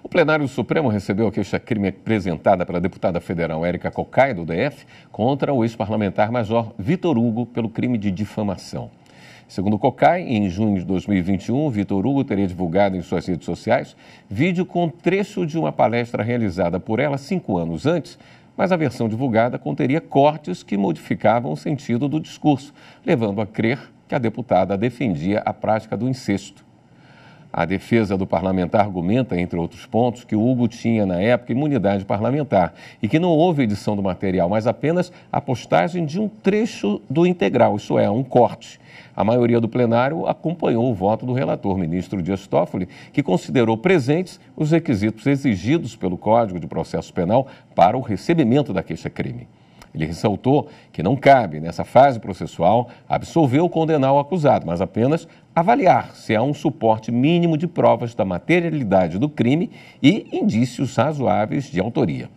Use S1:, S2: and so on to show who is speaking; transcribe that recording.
S1: O plenário do Supremo recebeu a queixa-crime apresentada pela deputada federal Érica Cocai, do DF, contra o ex-parlamentar Major Vitor Hugo pelo crime de difamação. Segundo COCAI, em junho de 2021, Vitor Hugo teria divulgado em suas redes sociais vídeo com trecho de uma palestra realizada por ela cinco anos antes, mas a versão divulgada conteria cortes que modificavam o sentido do discurso, levando a crer que a deputada defendia a prática do incesto. A defesa do parlamentar argumenta, entre outros pontos, que o Hugo tinha, na época, imunidade parlamentar e que não houve edição do material, mas apenas a postagem de um trecho do integral, isso é, um corte. A maioria do plenário acompanhou o voto do relator, ministro Dias Toffoli, que considerou presentes os requisitos exigidos pelo Código de Processo Penal para o recebimento da queixa-crime. Ele ressaltou que não cabe, nessa fase processual, absolver ou condenar o acusado, mas apenas avaliar se há um suporte mínimo de provas da materialidade do crime e indícios razoáveis de autoria.